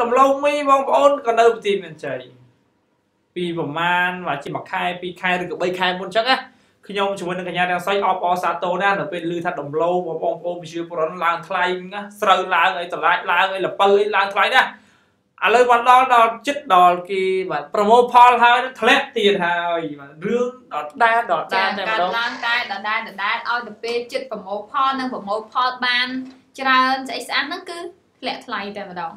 រឿងដំឡូងមីបងប្អូនក៏នៅទីមានចៃពីប្រមាណមកជាមួយខែ2ខែឬក៏3ខែមុនអញ្ចឹងណាខ្ញុំជាមួយនឹងកញ្ញាទាំងសៃអបអសាទរណានៅពេលឮថាដំឡូងបងប្អូនប្រជាពលរដ្ឋឡើងថ្លៃណាស្រូវឡើងអីតម្លាយឡើងអីលពៅអីឡើងថ្លៃណាឥឡូវបានដល់ដល់ចិត្តដល់គេបាទប្រមូលផលហើយធ្លាក់ទៀតហើយរឿងដល់ដែរដល់ដែរតែម្ដងឡើងតែដល់ដែរដល់ដែរឲ្យទៅពេលចិត្តប្រមូលផលនិងប្រមូលផលបាន ច្រើនស្អីស្អាតហ្នឹងគឺធ្លាក់ថ្លៃតែម្ដង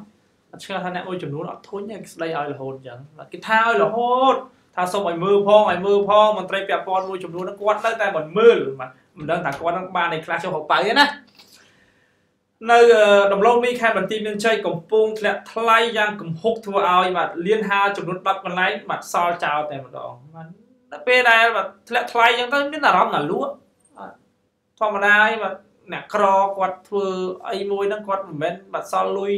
អត់ឆ្កថាអ្នកមួយចំនួនអត់ធុញទេស្ដីឲ្យរហូតអញ្ចឹងគេថាឲ្យរហូតថាសុំឲ្យមើលផងឲ្យមើលផងមន្ត្រីពាក់ព័ន្ធមួយចំនួនគាត់នៅតែមិនមើលមិនដឹងថាគាត់នឹងបានឯខ្លះចុះហៅបើទេណានៅដំឡូងមីខេត្តបន្ទាយមានជ័យកំពុងធ្លាក់ថ្លៃយ៉ាងគំហុកធ្វើឲ្យបាទលៀនហាចំនួន10កន្លែងបាទសល់ចោលតែម្ដងបាទដល់ពេលដែលបាទធ្លាក់ថ្លៃអញ្ចឹងទៅមានអារម្មណ៍ណាលក់ធម្មតាឯងបាទអ្នកក្រគាត់ធ្វើអីមួយហ្នឹងគាត់មិនមែនបាទសល់លុយ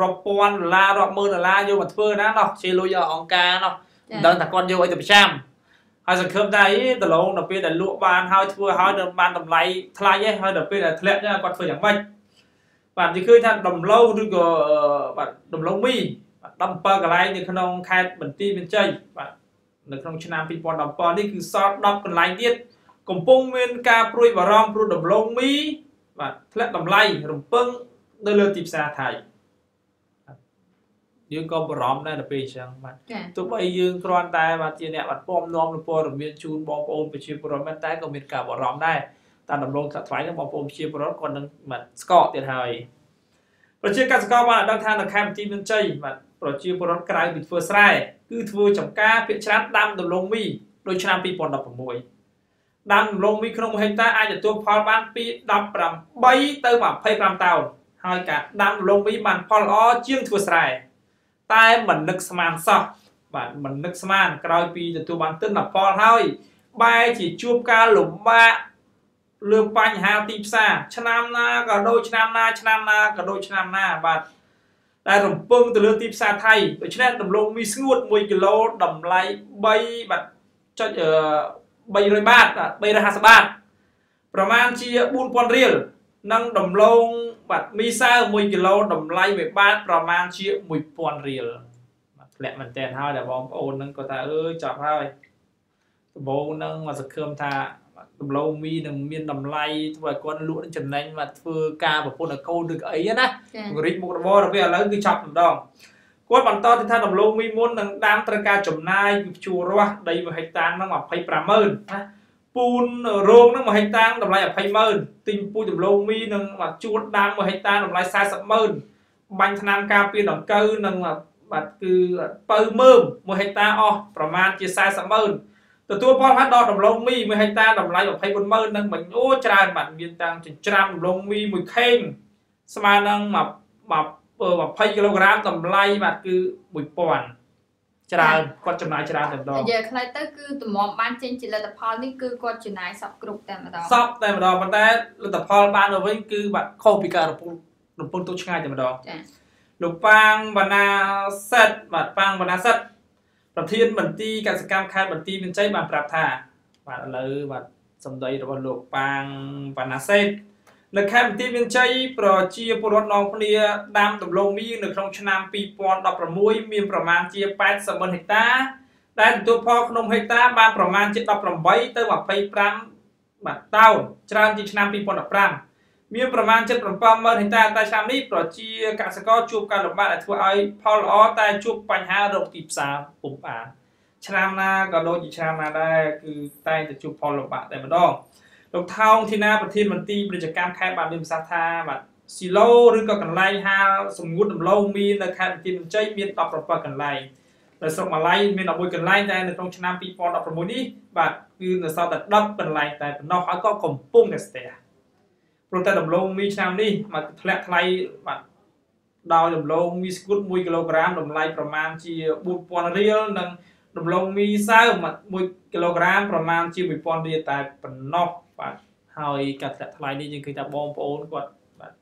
រាប់ពាន់ដុល្លាររាប់ម៉ឺនដុល្លារយកមកធ្វើណាណោះជាលុយអង្ការណោះមិនដឹងថាគាត់យកអីទៅប្រចាំហើយសង្ឃឹមថាអីដលងដល់ពេលដែលលក់បាន ហើយធ្វើហើយនឹងបានតម្លៃថ្លៃឯងហើយដល់ពេលដែលធ្លាក់ហ្នឹងគាត់ធ្វើយ៉ាងម៉េចបាទនិយាយឃើញថាដំឡូងឬក៏បាទដំឡូងមី17កន្លែងនៅក្នុងខេត្តបន្ទាយមានជ័យបាទនៅក្នុង ឆ្នាំ2017នេះគឺសល់10កន្លែងទៀតកំពុងមានការព្រួយបារម្ភព្រោះដំឡូងមីបាទធ្លាក់តម្លៃរំពឹងនៅលើទីផ្សារថៃ។យើងក៏បារម្ភដែរទៅពេលអញ្ចឹងបាទទោះបីយើងគ្រាន់តែបាទជាអ្នកបាទពំនាំនឹងព័ត៌មានជូនបងប្អូនប្រជាពលរដ្ឋមែនតែក៏មានការបារម្ភដែរតាមដំណងថ្លៃនឹងបងប្អូនប្រជាពលរដ្ឋគាត់នឹងបាទស្កកទៀតហើយប្រជាកសិករបានដឹងថានៅខេត្តបន្ទាយមានជ័យបាទប្រជាពលរដ្ឋក្រៅពីធ្វើស្រែគឺធ្វើចំការភាគច្រើនដាំដំឡូងមីដូចឆ្នាំ2016ដាំដំឡូងមីក្នុង1ហិកតាអាចទទួលផលបានពី18ទៅ25តោនហើយការដាំដំឡូងមីបានផលល្អជាងធ្វើស្រែតែមិននឹកស្មានសោះបាទមិននឹកស្មានក្រោយពីទទួលបានទិន្នផលហើយបែរជាជួបការលំបាកលើបញ្ហាទីផ្សារឆ្នាំណាក៏ដូចឆ្នាំណា ឆ្នាំណាក៏ដូចឆ្នាំណា បាទដែលរំពឹងទៅលើទីផ្សារថៃដូច្នេះដំឡូងមីស្ងួត1គីឡូតម្លៃ3បាទចុច300បាត350បាត ប្រមាណជា4000រៀលនិងដំឡូងបាទមីសើ1គីឡូតម្លៃមួយបាតប្រមាណជា1000រៀលបាទធ្លាក់មែនតើហើយដែលបងប្អូនហ្នឹងគាត់ថាអើយចាប់ហើយដំបូងហ្នឹងមកសង្ឃឹមថាដំឡូងមីនឹងមានតម្លៃធ្វើឲ្យគាត់លក់នឹងចំណេញមកធ្វើការប្រពន្ធឲ្យកូនឬអីណាពង្រីកមុខរបររបស់ឥឡូវគឺចាប់ម្ដងគាត់បន្តទៅថា ដំឡូងមីមុននឹងដាំត្រូវការចំណាយជួររាស់ ដី1ហិកតានឹង25ម៉ឺនណាពូនរោងនឹង1ហិកតាតម្លៃ200,000ទិញពូជដំឡូងមីនឹងមកជួនដើម1ហិកតាតម្លៃ400,000បាញ់ថ្នាំការពារដង្កូវនឹងបាទគឺបើមើម1ហិកតាអស់ប្រមាណជា40,000ទទួលផលបានដល់ដំឡូងមី1ហិកតាតម្លៃ240,000នឹងមិនអូច្រើនបាទមានតាំងចិញ្ច្រាំដំឡូងមី1ខេងស្មើនឹង20គីឡូក្រាមតម្លៃបាទគឺ1000ច្រើនគាត់ចំណាយច្រើនតែម្ដងនិយាយខ្លីទៅគឺតម្រាំបានចេញជាលទ្ធផលនេះគឺគាត់ចំណាយសពគ្រប់តែម្ដងសពតែម្ដងប៉ុន្តែលទ្ធផល បានទៅវិញគឺបាត់ខុសពីការរំពឹងរំពឹងទុកឆ្ងាយតែម្ដងចាលោកប៉ាងបណ្ណាសិត បាទប៉ាងបណ្ណាសិត ប្រធានមន្ទីរកសកម្មខេត្តបន្ទាយមានជ័យបានប្រាប់ថា បាទឥឡូវបាទសម្ដីរបស់លោកប៉ាងបណ្ណាសេតនៅខេត្តបន្ទាយមានជ័យប្រជាពលរដ្ឋនាំគ្នាដាំដំឡូងមីនៅក្នុងឆ្នាំ2016មានប្រមាណជា80ម៉ឺនហិកតាដែលទទួលផលក្នុងហិកតាបានប្រមាណជា18ទៅ25បាទតោនច្រើនជាឆ្នាំ2015មានប្រមាណជិត7ម៉ឺនហិកតាតែឆ្នាំនេះប្រជាកសិករជួបការលំបាកដែលធ្វើឲ្យផលល្អតែជួបបញ្ហារោគទីផ្សារពុំបានឆ្នាំណាក៏ដូចជាឆ្នាំណាដែរគឺតែងតែជួបផលលំបាកតែម្ដងលោកថោងធីណាប្រធានមន្ត្រីពាណិជ្ជកម្មខេត្តបានមានប្រសាសន៍ថា បាទស៊ីឡូឬក៏កន្លែងហាលសម្ងួត ដំឡូងមីនៅខេត្តបន្ទាយមានជ័យមាន17កន្លែងដោយស្រុកម៉ាឡៃមាន11កន្លែងតែនៅក្នុងឆ្នាំ2016នេះបាទគឺនៅសល់តែ10កន្លែងតែប៉ុណ្ណោះហើយក៏កំពុងតែស្ទះព្រោះតែដំឡូងមីឆ្នាំនេះមកធ្លាក់ថ្លៃបាទដោយដំឡូងមីស្ងួត1គីឡូក្រាមតម្លៃប្រមាណជា4000រៀលនិងដំឡូងមីសើម1គីឡូក្រាម ប្រមាណជា1000រៀលតែប៉ុណ្ណោះបាទហើយការធ្លាក់ថ្លៃនេះយើងឃើញថាបងប្អូនគាត់បាទ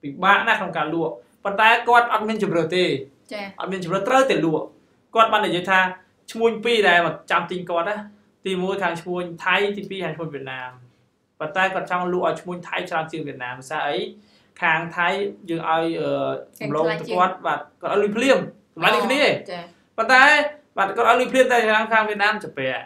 ពិបាកណាស់ក្នុងការលក់ប៉ុន្តែគាត់អត់មានជំរឿទេចាអត់មានជំរឿត្រូវតែលក់គាត់បាននិយាយថាឈ្មួញពីរដែលមកចាំទិញគាត់ណាទី1ខាងឈ្មួញថៃទី2ខាងឈ្មួញវៀតណាមប៉ុន្តែគាត់ចង់លក់ឲ្យឈ្មួញថៃច្រើនជាងវៀតណាមសារអីខាងថៃយើងឲ្យចម្លងទៅគាត់បាទគាត់ឲ្យលុយភ្លាមតម្លៃនេះគ្នាប៉ុន្តែ បាទគាត់ឲ្យលុយភ្លាមតែខាងខាងវៀតណាមច្បាក់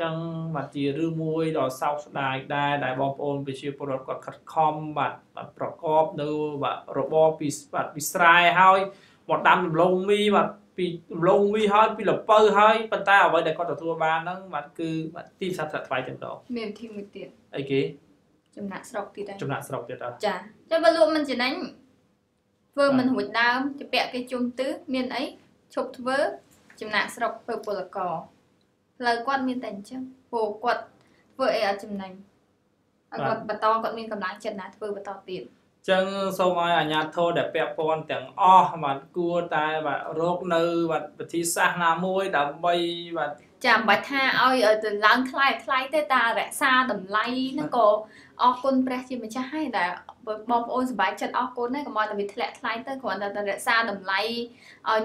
ចឹងបាទជារឿងមួយដ៏សោកស្ដាយដែរដែលបងប្អូនប្រជាពលរដ្ឋគាត់ខិតខំបាទប្រកបនៅបាទរបរពីបាទពីស្រែហើយមកដាំដំឡូងមីបាទពីដំឡូងមីហើយពីលពៅហើយប៉ុន្តែអ្វីដែលគាត់ទទួលបានហ្នឹងបាទគឺបាទទីផ្សារថ្លៃថ្លៃទាំងតមានវិធីមួយទៀតអីគេចំណាក់ស្រុកទៀតដែរចំណាក់ស្រុកទៀតអត់ចាតែបើលក់មិនចំណេញធ្វើមិនរួចដើមទៅពាក់គេជុំទឹះមានអីឈប់ធ្វើ ចំណាក់ស្រុកទៅពលករផ្លូវគាត់មានតែអញ្ចឹងព្រោះគាត់ធ្វើអីអត់ចំណេញហើយគាត់បន្តគាត់មានកម្លាំងចិត្តណាធ្វើបន្តទៀតចឹងសូមឲ្យអាញាធរដែលពាក់ព័ន្ធទាំងអស់បាទគួរតែបាទរកនៅបាទវិធីសាស្ត្រណាមួយដើម្បីបាទចាំបាច់ថាឲ្យឲ្យទៅឡើងថ្លៃថ្លៃទេតារក្សាតម្លៃហ្នឹងក៏អរគុណព្រះជាម្ចាស់ហើយដែលបងប្អូនសប្បាយចិត្តអរគុណហើយកុំឲ្យតែវាធ្លាក់ថ្លៃទៅគ្រាន់តែរក្សាតម្លៃឲ្យ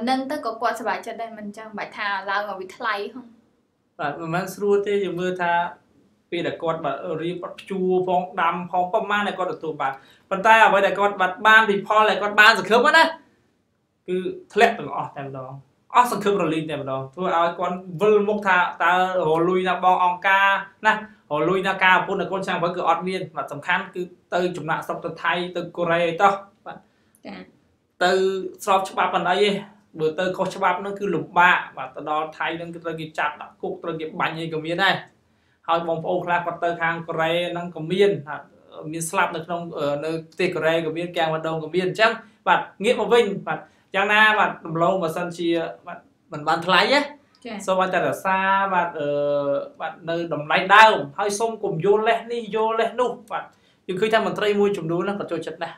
នឹងទៅក៏គាត់សប្បាយចិត្តដែរមិនចឹងបាច់ថាឡើងឲ្យវាថ្លៃហ្នឹងបាទមិនមែនស្រួលទេយើងមើលថាពេលដែលគាត់ បាទរៀបព្យួរផងដាំផងប្រហែលតែគាត់ទទួលបានប៉ុន្តែអ្វីដែលគាត់បាត់បានពីផលដែលគាត់បានសង្ឃឹមណាគឺធ្លាក់ទាំងអស់តែម្ដងអស់សង្ឃឹមរលីងតែម្ដងធ្វើឲ្យគាត់វិលមុខថាតើរលួយណាបងអង្ការណារលួយណាការប្រពន្ធកូនឆាំងបើគឺអត់មាន បាទសំខាន់គឺទៅ ចំណាក់ស្រុកទៅថៃទៅកូរ៉េអីតោះបាទចាទៅស្របច្បាប់បណ្ដៃឯងបើទៅខុសច្បាប់ហ្នឹងគឺលំបាកបាទទៅដល់ថៃហ្នឹងគឺត្រូវគេចាប់ដាក់គុកត្រូវគេបាញ់អីក៏មានដែរហើយបងប្អូនខ្លះគាត់ទៅខាងកូរ៉េហ្នឹងក៏មានមានស្លាប់នៅក្នុងនៅប្រទេសកូរ៉េក៏មានកាំងវដងក៏មានអញ្ចឹងបាទងាកមកវិញ បាទយ៉ាងណាបាទដំឡូងបើសិនជាបាទមិនបានថ្លៃទេសូមឲ្យតែរសាបាទអឺបាទនៅតម្លៃដើមហើយសូមកុំយល់លេះនេះយល់លេះនោះបាទយើងឃើញថាមន្ត្រីមួយចំនួនហ្នឹងក៏ចូលចិត្តដែរ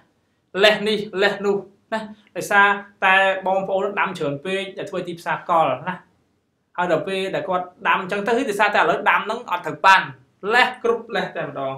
លេះនេះលេះនោះណាដោយសារតែបងប្អូនដាំច្រើនពេកដែលធ្វើទីផ្សារកលណាហើយដល់ពេលដែលគាត់ដាំអញ្ចឹងទៅគឺដោយសារតែឥឡូវដាំហ្នឹងអត់ត្រូវបានលេះគ្រប់លេះតែម្ដង